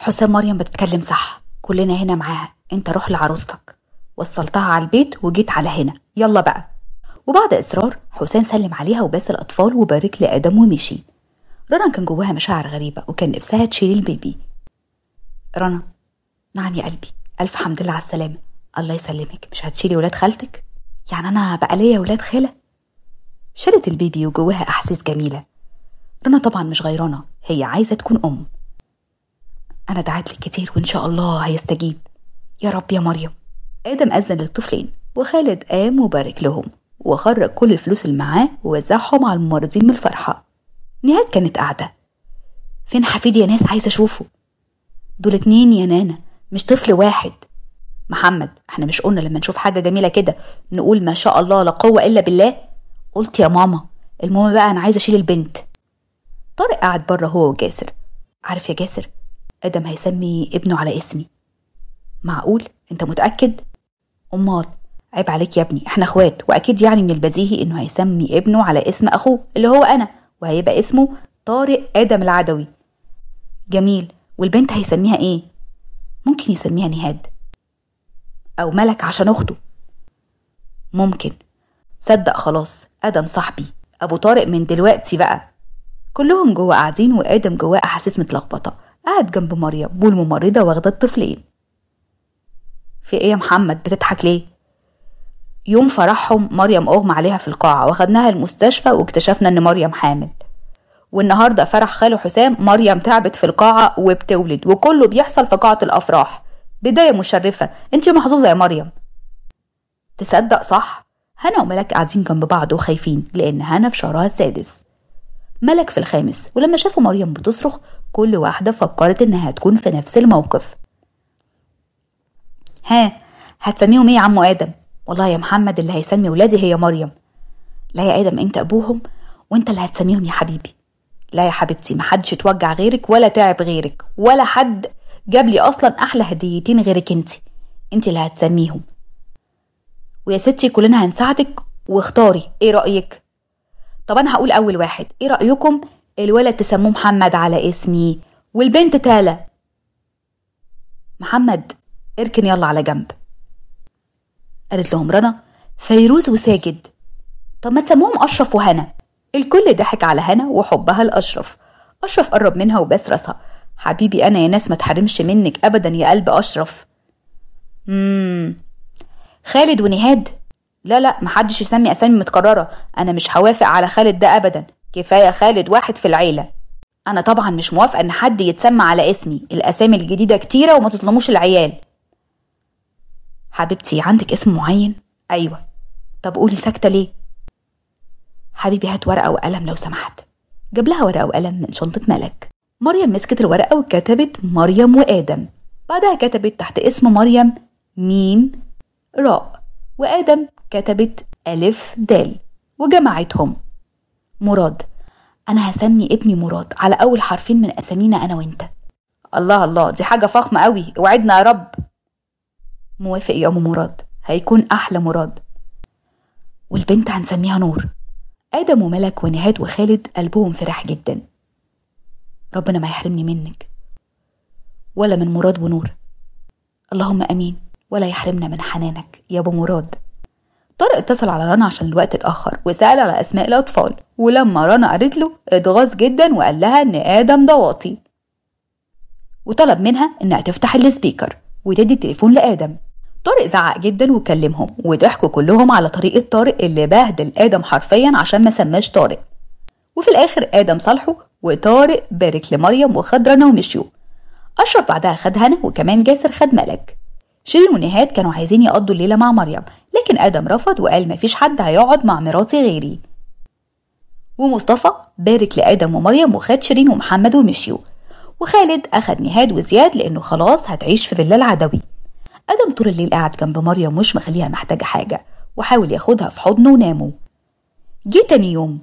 حسام مريم بتتكلم صح كلنا هنا معاها انت روح لعروستك وصلتها على البيت وجيت على هنا يلا بقى وبعد اصرار حسام سلم عليها وباس الاطفال وبارك لادم ومشي رنا كان جواها مشاعر غريبه وكان نفسها تشيل البيبي رنا نعم يا قلبي الف حمد لله على السلامه الله يسلمك مش هتشيلي ولاد خالتك يعني انا بقى ليا ولاد خاله شالت البيبي وجواها احاسيس جميله رنا طبعا مش غيرانه هي عايزه تكون ام أنا دعيت لك كتير وإن شاء الله هيستجيب يا رب يا مريم آدم أذن للطفلين وخالد قام وبارك لهم وخرج كل الفلوس اللي معاه ووزعهم على الممرضين من الفرحة نهاد كانت قاعدة فين حفيد يا ناس عايزة أشوفه دول اتنين يا نانا مش طفل واحد محمد احنا مش قلنا لما نشوف حاجة جميلة كده نقول ما شاء الله لا قوة إلا بالله قلت يا ماما المهم بقى أنا عايزة أشيل البنت طارق قاعد بره هو وجاسر عارف يا جاسر آدم هيسمي ابنه على اسمي معقول انت متأكد؟ أمال عيب عليك يا ابني احنا اخوات واكيد يعني من البديهي انه هيسمي ابنه على اسم اخوه اللي هو انا وهيبقى اسمه طارق ادم العدوي جميل والبنت هيسميها ايه ممكن يسميها نهاد او ملك عشان اخته ممكن صدق خلاص ادم صاحبي ابو طارق من دلوقتي بقى كلهم جوه قاعدين وادم جواه احاسيس متلخبطه قعد جنب مريم والممرضة واخدة الطفلين في ايه يا محمد بتضحك ليه؟ يوم فرحهم مريم اغمى عليها في القاعة واخدناها المستشفى واكتشفنا ان مريم حامل والنهاردة فرح خاله حسام مريم تعبت في القاعة وبتولد وكله بيحصل في قاعة الأفراح بداية مشرفة انت محظوظة يا مريم تصدق صح؟ هنا وملك قاعدين جنب بعض وخايفين لأن هنا في شهرها السادس ملك في الخامس ولما شافوا مريم بتصرخ كل واحدة فكرت إنها تكون في نفس الموقف ها هتسميهم ايه يا عمو آدم والله يا محمد اللي هيسمي ولادي هي مريم لا يا آدم أنت أبوهم وأنت اللي هتسميهم يا حبيبي لا يا حبيبتي محدش اتوجع غيرك ولا تعب غيرك ولا حد جاب لي أصلا أحلى هديتين غيرك أنت أنت اللي هتسميهم ويا ستي كلنا هنساعدك واختاري ايه رأيك طب أنا هقول أول واحد ايه رأيكم الولد تسموه محمد على اسمي والبنت تالا محمد اركن يلا على جنب قالت لهم رنا فيروز وساجد طب ما تسموهم اشرف وهنا الكل ضحك على هنا وحبها لاشرف اشرف قرب منها وباس راسها حبيبي انا يا ناس ما تحرمش منك ابدا يا قلب اشرف مم. خالد ونهاد لا لا محدش يسمي اسامي متكرره انا مش هوافق على خالد ده ابدا كفاية خالد واحد في العيلة أنا طبعا مش موافقة إن حد يتسمى على اسمي الأسامي الجديدة كتيرة وما تظلموش العيال حبيبتي عندك اسم معين؟ أيوة طب قولي ساكتة ليه؟ حبيبي هات ورقة وقلم لو سمحت جاب لها ورقة وقلم من شنطة ملك مريم مسكت الورقة وكتبت مريم وآدم بعدها كتبت تحت اسم مريم ميم راء وآدم كتبت ألف دال وجمعتهم مراد انا هسمي ابني مراد على اول حرفين من اسامينا انا وانت الله الله دي حاجه فخمه قوي وعدنا يا رب موافق يا ام مراد هيكون احلى مراد والبنت هنسميها نور ادم وملك ونهاد وخالد قلبهم فرح جدا ربنا ما يحرمني منك ولا من مراد ونور اللهم امين ولا يحرمنا من حنانك يا ابو مراد طارق اتصل على رنا عشان الوقت اتأخر وسأل على أسماء الأطفال ولما رنا قالت له اتغاظ جدا وقال لها إن آدم ده واطي وطلب منها إنها تفتح السبيكر وتدي التليفون لآدم طارق زعق جدا وكلمهم وضحكوا كلهم على طريقة طارق اللي بهدل آدم حرفيا عشان ما سماش طارق وفي الآخر آدم صالحه وطارق بارك لمريم وخد رنا ومشيوا أشرف بعدها خد هنا وكمان جاسر خد ملك شيرين ونهاد كانوا عايزين يقضوا الليلة مع مريم لكن آدم رفض وقال مفيش حد هيقعد مع مراتي غيري ومصطفى بارك لآدم ومريم وخد شيرين ومحمد ومشيوا وخالد أخد نهاد وزياد لأنه خلاص هتعيش في فيلا العدوي آدم طول الليل قاعد جنب مريم مش مخليها محتاجة حاجة وحاول ياخدها في حضنه وناموا جه تاني يوم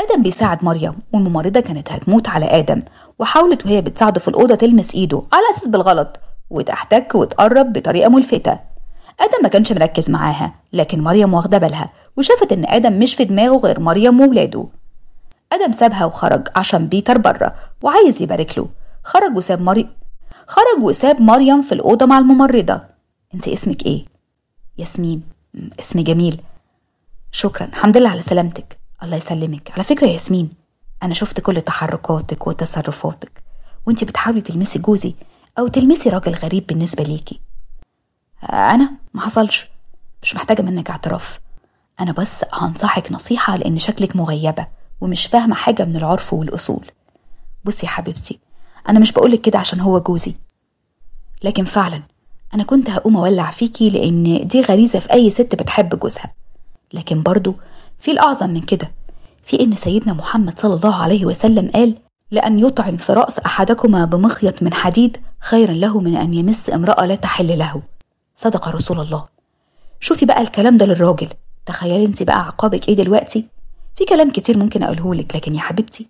آدم بيساعد مريم والممرضة كانت هتموت على آدم وحاولت وهي بتساعده في الأوضة تلمس إيده على أساس بالغلط وتحتك وتقرب بطريقة ملفتة آدم ما كانش مركز معاها لكن مريم واخدة بالها وشافت إن آدم مش في دماغه غير مريم وولاده آدم سابها وخرج عشان بيتر بره وعايز يبارك له خرج وساب مريم خرج وساب مريم في الأوضة مع الممرضة أنت اسمك إيه؟ ياسمين اسم جميل شكرا الحمد لله على سلامتك الله يسلمك على فكرة ياسمين أنا شفت كل تحركاتك وتصرفاتك وانت بتحاولي تلمسي جوزي أو تلمسي راجل غريب بالنسبة ليكي أنا ما حصلش مش محتاجة منك اعتراف أنا بس هنصحك نصيحة لأن شكلك مغيبة ومش فاهمة حاجة من العرف والأصول بصي يا حبيبتي أنا مش بقولك كده عشان هو جوزي لكن فعلا أنا كنت هقوم أولع فيكي لأن دي غريزة في أي ست بتحب جوزها لكن برضو في الأعظم من كده في إن سيدنا محمد صلى الله عليه وسلم قال لأن يطعن في رأس أحدكما بمخيط من حديد خيرا له من أن يمس امرأة لا تحل له صدق رسول الله شوفي بقى الكلام ده للراجل تخيلي انت بقى عقابك ايه دلوقتي في كلام كتير ممكن اقوله لك لكن يا حبيبتي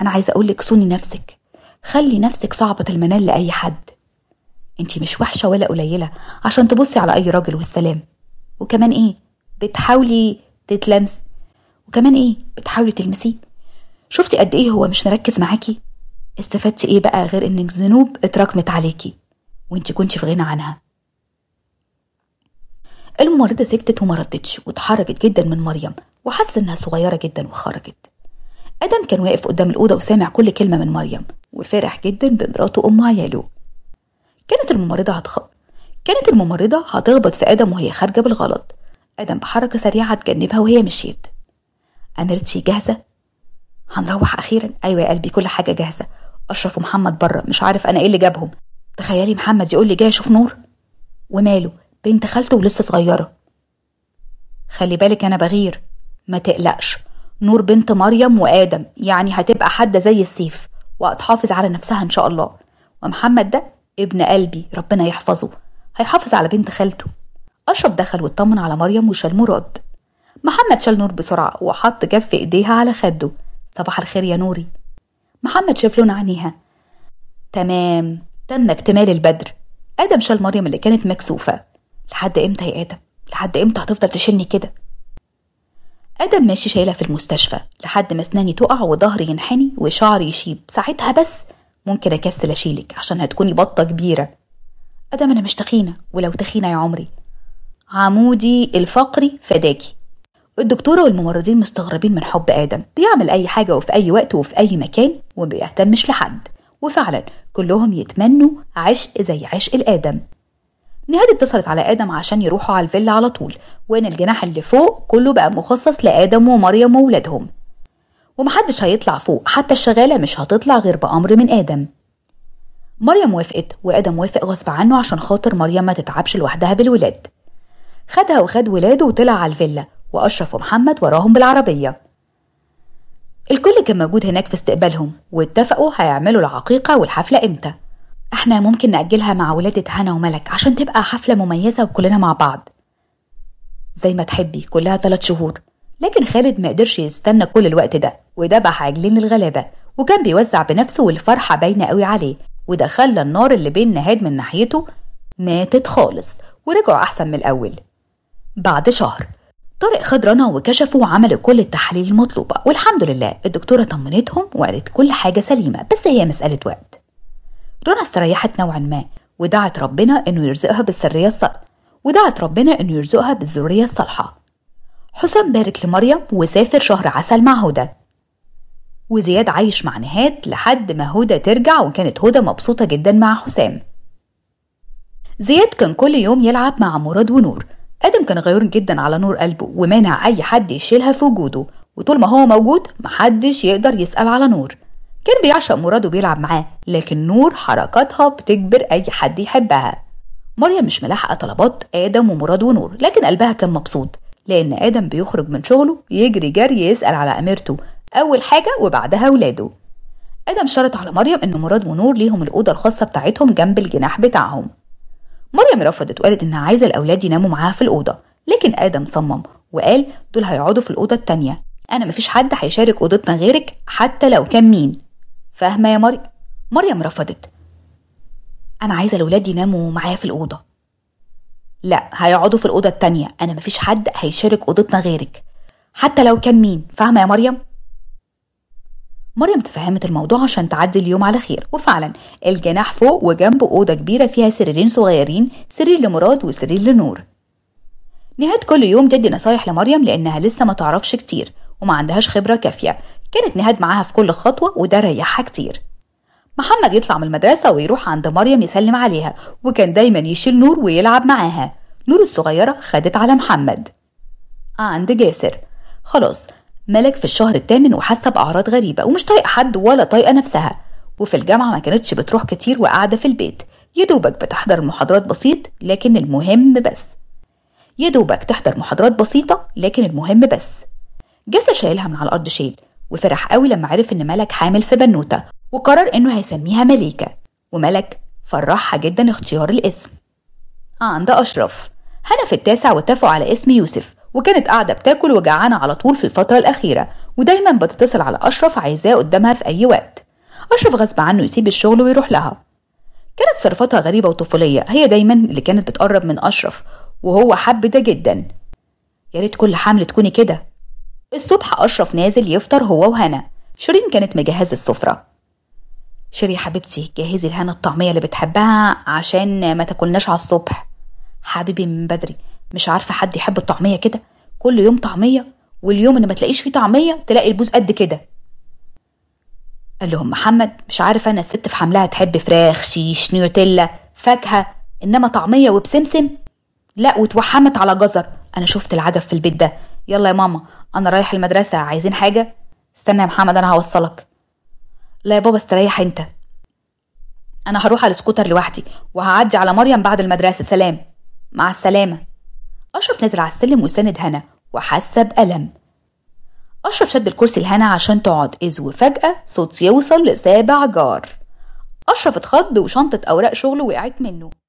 انا عايزه اقول لك صوني نفسك خلي نفسك صعبه المنال لاي حد انت مش وحشه ولا قليله عشان تبصي على اي راجل والسلام وكمان ايه بتحاولي تتلمس وكمان ايه بتحاولي تلمسيه شفتي قد ايه هو مش مركز معاكي استفدتي ايه بقى غير ان الذنوب اتراكمت عليكي وانت كنت في غنى عنها الممرضة سكتت وما ردتش واتحرجت جدا من مريم وحس انها صغيرة جدا وخرجت آدم كان واقف قدام الأوضة وسامع كل كلمة من مريم وفرح جدا بمراته أم عياله كانت الممرضة هتخ... كانت الممرضة هتخبط في آدم وهي خارجة بالغلط آدم بحركة سريعة اتجنبها وهي مشيت أميرتي جاهزة هنروح اخيرا ايوه يا قلبي كل حاجه جاهزه اشرف ومحمد بره مش عارف انا ايه اللي جابهم تخيلي محمد يقول لي جاي اشوف نور وماله بنت خالته ولسه صغيره خلي بالك انا بغير ما تقلقش نور بنت مريم وادم يعني هتبقى حاده زي السيف وهتحافظ على نفسها ان شاء الله ومحمد ده ابن قلبي ربنا يحفظه هيحافظ على بنت خالته اشرف دخل واطمن على مريم وشال مراد محمد شال نور بسرعه وحط كف ايديها على خده صباح الخير يا نوري محمد شاف لون عينيها تمام تم اكتمال البدر ادم شال مريم اللي كانت مكسوفه لحد امتى يا ادم لحد امتى هتفضل تشيلني كده ادم ماشي شايلها في المستشفى لحد ما اسناني تقع وظهري ينحني وشعري يشيب ساعتها بس ممكن اكسل اشيلك عشان هتكوني بطه كبيره ادم انا مش تخينه ولو تخينه يا عمري عمودي الفقري فداكي الدكتورة والممرضين مستغربين من حب آدم بيعمل أي حاجة وفي أي وقت وفي أي مكان ومبيهتمش لحد وفعلا كلهم يتمنوا عشق زي عشق الآدم نهاد اتصلت على آدم عشان يروحوا على الفيلا على طول وإن الجناح اللي فوق كله بقى مخصص لآدم ومريم وولادهم ومحدش هيطلع فوق حتى الشغالة مش هتطلع غير بأمر من آدم مريم وافقت وآدم وافق غصب عنه عشان خاطر مريم ما تتعبش لوحدها بالولاد خدها وخد ولاده وطلع على الفيلا وأشرف ومحمد وراهم بالعربية الكل كان موجود هناك في استقبالهم واتفقوا هيعملوا العقيقة والحفلة إمتى احنا ممكن نأجلها مع ولادة هنا وملك عشان تبقى حفلة مميزة وكلنا مع بعض زي ما تحبي كلها ثلاث شهور لكن خالد ما قدرش يستنى كل الوقت ده ودبح عاجلين الغلابة وكان بيوزع بنفسه والفرحة باينة قوي عليه وده خلى النار اللي بين نهاد من ناحيته ماتت خالص ورجعوا أحسن من الأول بعد شهر طارق خد رنا وكشفوا وعملوا كل التحاليل المطلوبة والحمد لله الدكتورة طمنتهم وقالت كل حاجة سليمة بس هي مسألة وقت رنا استريحت نوعا ما ودعت ربنا انه يرزقها بالسرية الصالحة ودعت ربنا انه يرزقها بالذرية الصالحة حسام بارك لمريم وسافر شهر عسل مع هدى وزياد عايش مع نهاد لحد ما هدى ترجع وكانت هدى مبسوطة جدا مع حسام زياد كان كل يوم يلعب مع مراد ونور آدم كان غيور جدا على نور قلبه ومانع أي حد يشيلها في وجوده وطول ما هو موجود محدش يقدر يسأل على نور كان بيعشق مراد وبيلعب معاه لكن نور حركاتها بتجبر أي حد يحبها مريم مش ملاحقة طلبات آدم ومراد ونور لكن قلبها كان مبسوط لأن آدم بيخرج من شغله يجري جري يسأل على أميرته أول حاجة وبعدها ولاده آدم شرط على مريم إن مراد ونور ليهم الأوضة الخاصة بتاعتهم جنب الجناح بتاعهم مريم رفضت وقالت إنها عايزة الأولاد يناموا معاها في الأوضة لكن آدم صمم وقال دول هيقعدوا في الأوضة التانية أنا مفيش حد هيشارك أوضتنا غيرك حتى لو كان مين فاهمة يا مريم مريم رفضت أنا عايزة الأولاد يناموا معايا في الأوضة لا هيقعدوا في الأوضة التانية أنا مفيش حد هيشارك أوضتنا غيرك حتى لو كان مين فاهمة يا مريم مريم تفهمت الموضوع عشان تعدي اليوم على خير وفعلا الجناح فوق وجنبه أوضة كبيرة فيها سريرين صغيرين سرير لمراد وسرير لنور نهاد كل يوم تدي نصايح لمريم لأنها لسه ما تعرفش كتير وما عندهاش خبرة كافية كانت نهاد معاها في كل خطوة وده ريحها كتير محمد يطلع من المدرسة ويروح عند مريم يسلم عليها وكان دايما يشيل نور ويلعب معاها نور الصغيرة خدت على محمد عند جاسر خلاص ملك في الشهر الثامن وحاسه باعراض غريبه ومش طايقه حد ولا طايقه نفسها وفي الجامعه ما كانتش بتروح كتير وقاعده في البيت يدوبك بتحضر محاضرات بسيط لكن المهم بس يدوبك تحضر محاضرات بسيطه لكن المهم بس جسا شايلها من على الارض شيل وفرح قوي لما عرف ان ملك حامل في بنوته وقرر انه هيسميها مليكه وملك فرحها جدا اختيار الاسم عند اشرف هنا في التاسع واتفقوا على اسم يوسف وكانت قاعدة بتاكل وجعانة على طول في الفترة الأخيرة ودايما بتتصل على أشرف عايزاه قدامها في أي وقت أشرف غصب عنه يسيب الشغل ويروح لها كانت تصرفاتها غريبة وطفولية هي دايما اللي كانت بتقرب من أشرف وهو حب ده جدا يا ريت كل حمل تكوني كده الصبح أشرف نازل يفطر هو وهنا شيرين كانت مجهزة السفرة شيري حبيبتي جهزي لهنا الطعمية اللي بتحبها عشان ما تاكلناش على الصبح حبيبي من بدري مش عارفه حد يحب الطعميه كده كل يوم طعميه واليوم اللي ما تلاقيش فيه طعميه تلاقي البوز قد كده قال لهم محمد مش عارف انا الست في حملها تحب فراخ شيش نيوتيلا فاكهه انما طعميه وبسمسم لا واتوحمت على جزر انا شفت العجب في البيت ده يلا يا ماما انا رايح المدرسه عايزين حاجه استنى يا محمد انا هوصلك لا يا بابا استريح انت انا هروح على السكوتر لوحدي وهعدي على مريم بعد المدرسه سلام مع السلامه أشرف نزل على السلم وساند هنا وحاسة بألم أشرف شد الكرسي لهنا عشان تقعد إذ وفجأة صوت يوصل لسابع جار أشرف اتخض وشنطة أوراق شغله وقعت منه